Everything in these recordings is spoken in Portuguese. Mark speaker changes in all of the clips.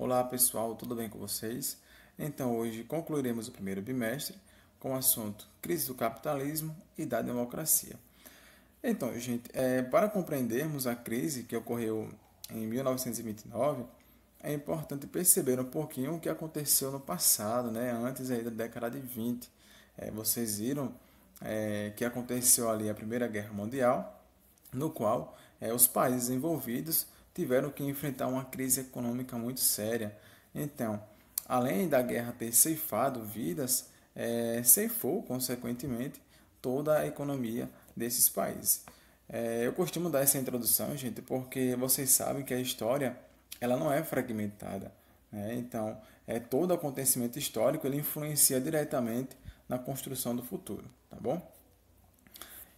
Speaker 1: Olá pessoal, tudo bem com vocês? Então hoje concluiremos o primeiro bimestre com o assunto crise do capitalismo e da democracia. Então, gente, é, para compreendermos a crise que ocorreu em 1929, é importante perceber um pouquinho o que aconteceu no passado, né? antes aí da década de 20. É, vocês viram é, que aconteceu ali a Primeira Guerra Mundial, no qual é, os países envolvidos tiveram que enfrentar uma crise econômica muito séria. Então, além da guerra ter ceifado vidas, é, ceifou, consequentemente, toda a economia desses países. É, eu costumo dar essa introdução, gente, porque vocês sabem que a história ela não é fragmentada. Né? Então, é, todo acontecimento histórico ele influencia diretamente na construção do futuro, tá bom?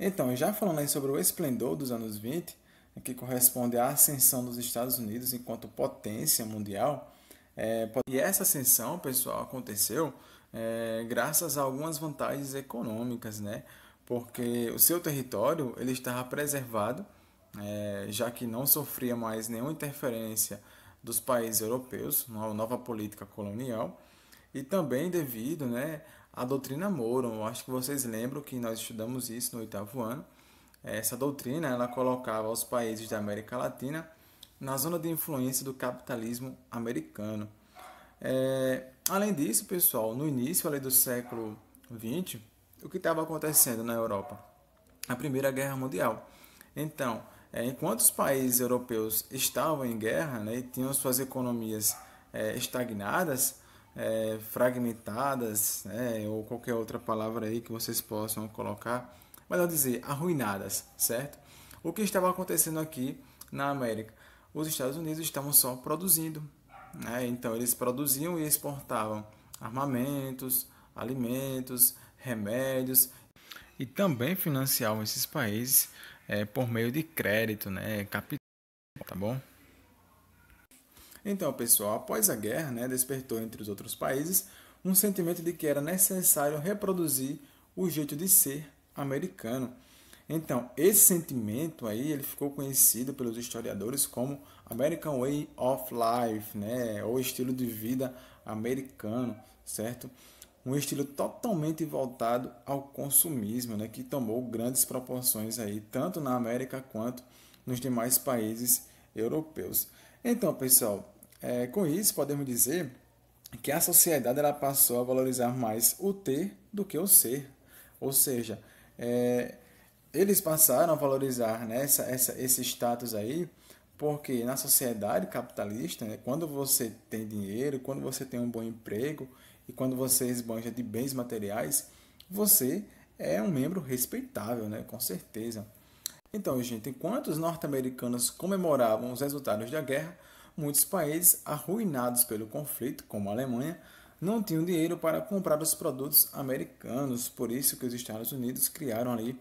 Speaker 1: Então, já falando aí sobre o esplendor dos anos 20, que corresponde à ascensão dos Estados Unidos enquanto potência mundial. É, e essa ascensão, pessoal, aconteceu é, graças a algumas vantagens econômicas, né? Porque o seu território ele estava preservado, é, já que não sofria mais nenhuma interferência dos países europeus, uma nova política colonial, e também devido, né, à doutrina Moro. acho que vocês lembram que nós estudamos isso no oitavo ano, essa doutrina ela colocava os países da América Latina na zona de influência do capitalismo americano. É, além disso, pessoal, no início ali do século XX, o que estava acontecendo na Europa? A Primeira Guerra Mundial. Então, é, enquanto os países europeus estavam em guerra né, e tinham suas economias é, estagnadas, é, fragmentadas, né, ou qualquer outra palavra aí que vocês possam colocar, melhor dizer, arruinadas, certo? O que estava acontecendo aqui na América? Os Estados Unidos estavam só produzindo, né? Então eles produziam e exportavam armamentos, alimentos, remédios e também financiavam esses países é, por meio de crédito, né, capital, tá bom? Então, pessoal, após a guerra, né, despertou entre os outros países um sentimento de que era necessário reproduzir o jeito de ser americano. Então, esse sentimento aí, ele ficou conhecido pelos historiadores como American Way of Life, né? Ou estilo de vida americano, certo? Um estilo totalmente voltado ao consumismo, né? Que tomou grandes proporções aí, tanto na América quanto nos demais países europeus. Então, pessoal, é, com isso podemos dizer que a sociedade ela passou a valorizar mais o ter do que o ser. Ou seja, é, eles passaram a valorizar né, essa, essa, esse status aí, porque na sociedade capitalista, né, quando você tem dinheiro, quando você tem um bom emprego e quando você esbanja de bens materiais, você é um membro respeitável, né, com certeza. Então, gente, enquanto os norte-americanos comemoravam os resultados da guerra, muitos países arruinados pelo conflito, como a Alemanha, não tinham dinheiro para comprar os produtos americanos, por isso que os Estados Unidos criaram ali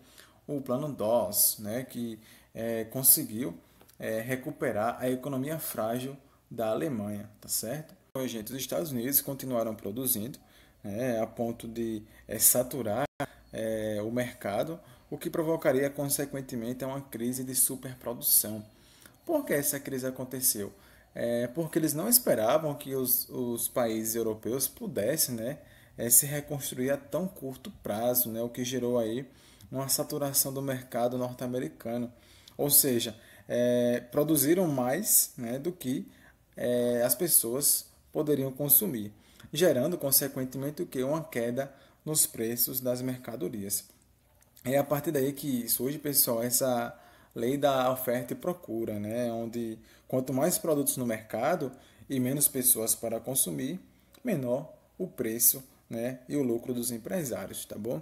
Speaker 1: o plano DOS, né, que é, conseguiu é, recuperar a economia frágil da Alemanha, tá certo? Então, gente, os Estados Unidos continuaram produzindo né, a ponto de é, saturar é, o mercado, o que provocaria consequentemente uma crise de superprodução. Por que essa crise aconteceu? é, porque eles não esperavam que os, os países europeus pudessem né, é, se reconstruir a tão curto prazo, né, o que gerou aí uma saturação do mercado norte-americano. Ou seja, é, produziram mais né, do que é, as pessoas poderiam consumir, gerando consequentemente o que uma queda nos preços das mercadorias. É a partir daí que surge, pessoal, essa lei da oferta e procura, né? onde quanto mais produtos no mercado e menos pessoas para consumir, menor o preço né? e o lucro dos empresários, tá bom?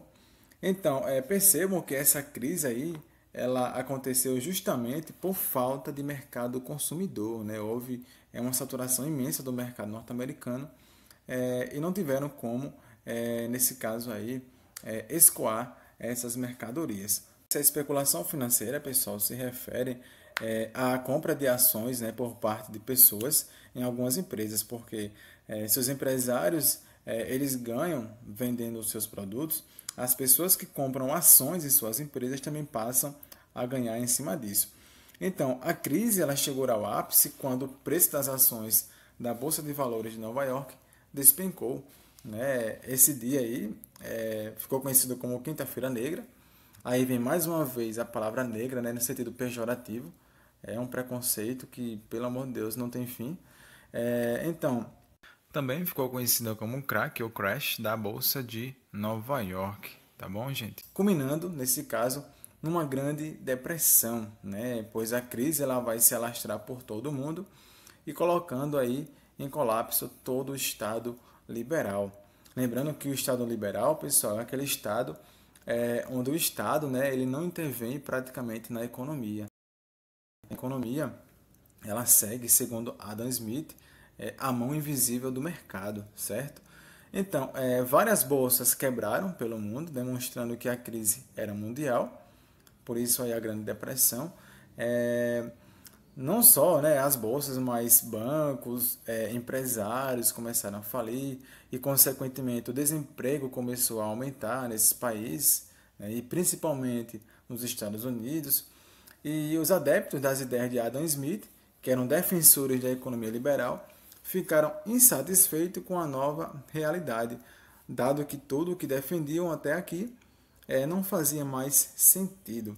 Speaker 1: Então, é, percebam que essa crise aí, ela aconteceu justamente por falta de mercado consumidor, né? Houve é, uma saturação imensa do mercado norte-americano é, e não tiveram como, é, nesse caso aí, é, escoar essas mercadorias. Essa especulação financeira, pessoal, se refere é, à compra de ações né, por parte de pessoas em algumas empresas, porque é, seus empresários é, eles ganham vendendo os seus produtos, as pessoas que compram ações em suas empresas também passam a ganhar em cima disso. Então, a crise ela chegou ao ápice quando o preço das ações da Bolsa de Valores de Nova York despencou. Né? Esse dia aí é, ficou conhecido como Quinta-feira Negra Aí vem mais uma vez a palavra negra, né, no sentido pejorativo. É um preconceito que, pelo amor de Deus, não tem fim. É, então, também ficou conhecida como crack ou crash da bolsa de Nova York, tá bom, gente? Culminando, nesse caso, numa grande depressão, né? Pois a crise ela vai se alastrar por todo o mundo e colocando aí em colapso todo o estado liberal. Lembrando que o estado liberal, pessoal, é aquele estado é, onde o Estado né, ele não intervém praticamente na economia. A economia ela segue, segundo Adam Smith, é, a mão invisível do mercado, certo? Então, é, várias bolsas quebraram pelo mundo, demonstrando que a crise era mundial, por isso aí a Grande Depressão. É, não só né, as bolsas, mas bancos, é, empresários começaram a falir e, consequentemente, o desemprego começou a aumentar nesses países, né, e principalmente nos Estados Unidos. E os adeptos das ideias de Adam Smith, que eram defensores da economia liberal, ficaram insatisfeitos com a nova realidade, dado que tudo o que defendiam até aqui é, não fazia mais sentido.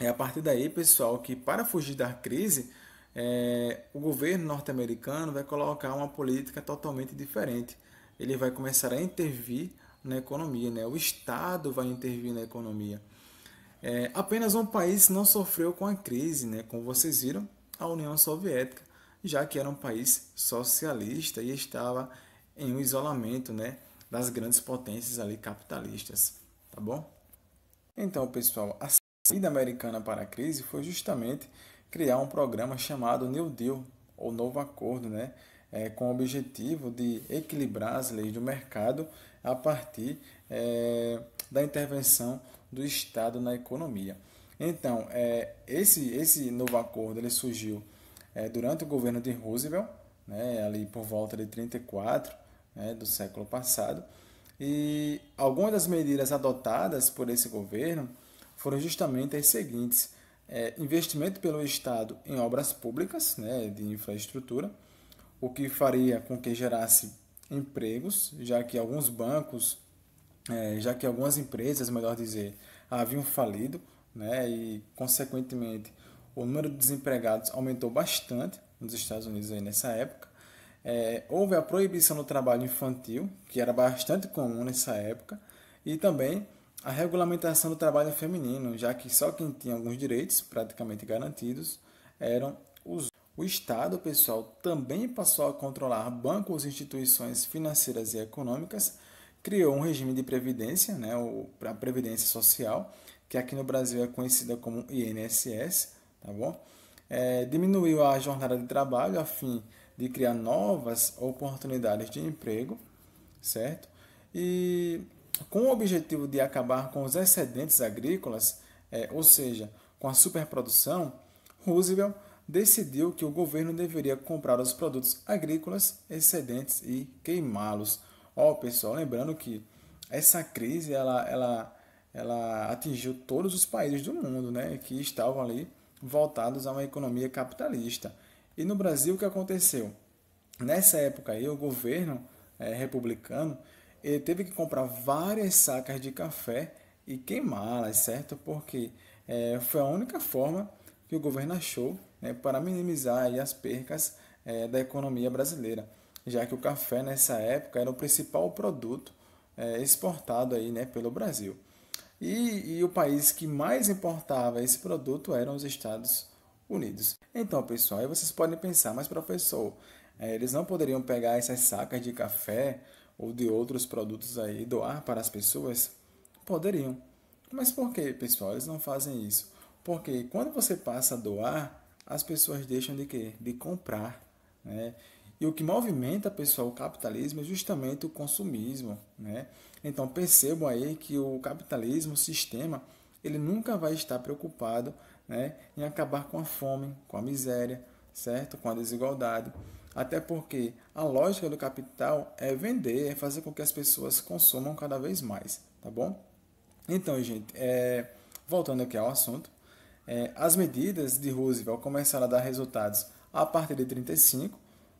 Speaker 1: É a partir daí, pessoal, que para fugir da crise, é, o governo norte-americano vai colocar uma política totalmente diferente. Ele vai começar a intervir na economia, né? o Estado vai intervir na economia. É, apenas um país não sofreu com a crise, né? como vocês viram, a União Soviética, já que era um país socialista e estava em um isolamento né? das grandes potências ali capitalistas. Tá bom? Então, pessoal, a saída americana para a crise foi justamente criar um programa chamado New Deal, ou Novo Acordo, né? É, com o objetivo de equilibrar as leis do mercado a partir é, da intervenção do Estado na economia. Então, é, esse, esse novo acordo ele surgiu é, durante o governo de Roosevelt, né, ali por volta de 34 né, do século passado, e algumas das medidas adotadas por esse governo foram justamente as seguintes: é, investimento pelo Estado em obras públicas, né, de infraestrutura, o que faria com que gerasse empregos, já que alguns bancos, é, já que algumas empresas, melhor dizer, haviam falido, né, e consequentemente o número de desempregados aumentou bastante nos Estados Unidos aí nessa época. É, houve a proibição do trabalho infantil, que era bastante comum nessa época, e também a regulamentação do trabalho feminino, já que só quem tinha alguns direitos praticamente garantidos eram os. O Estado, pessoal, também passou a controlar bancos, instituições financeiras e econômicas, criou um regime de previdência, né, a Previdência Social, que aqui no Brasil é conhecida como INSS, tá bom? É, diminuiu a jornada de trabalho a fim de criar novas oportunidades de emprego, certo? E com o objetivo de acabar com os excedentes agrícolas, é, ou seja, com a superprodução, Roosevelt decidiu que o governo deveria comprar os produtos agrícolas excedentes e queimá-los. Ó, oh, pessoal, lembrando que essa crise ela, ela, ela atingiu todos os países do mundo, né, que estavam ali voltados a uma economia capitalista. E no Brasil o que aconteceu? Nessa época aí, o governo é, republicano ele teve que comprar várias sacas de café e queimá-las, certo? Porque é, foi a única forma que o governo achou né, para minimizar aí, as percas é, da economia brasileira, já que o café nessa época era o principal produto é, exportado aí, né, pelo Brasil. E, e o país que mais importava esse produto eram os Estados Unidos. Então, pessoal, aí vocês podem pensar, mas professor, é, eles não poderiam pegar essas sacas de café ou de outros produtos aí doar para as pessoas? Poderiam. Mas por que, pessoal, eles não fazem isso? Porque quando você passa a doar, as pessoas deixam de quê? De comprar, né? E o que movimenta, pessoal, o capitalismo é justamente o consumismo, né? Então percebam aí que o capitalismo, o sistema, ele nunca vai estar preocupado, né, em acabar com a fome, com a miséria, certo? Com a desigualdade. Até porque a lógica do capital é vender, é fazer com que as pessoas consumam cada vez mais, tá bom? Então, gente, é, voltando aqui ao assunto, é, as medidas de Roosevelt começaram a dar resultados a partir de 35,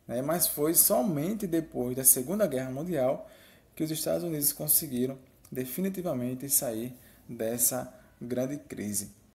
Speaker 1: né, mas foi somente depois da Segunda Guerra Mundial que os Estados Unidos conseguiram definitivamente sair dessa grande crise.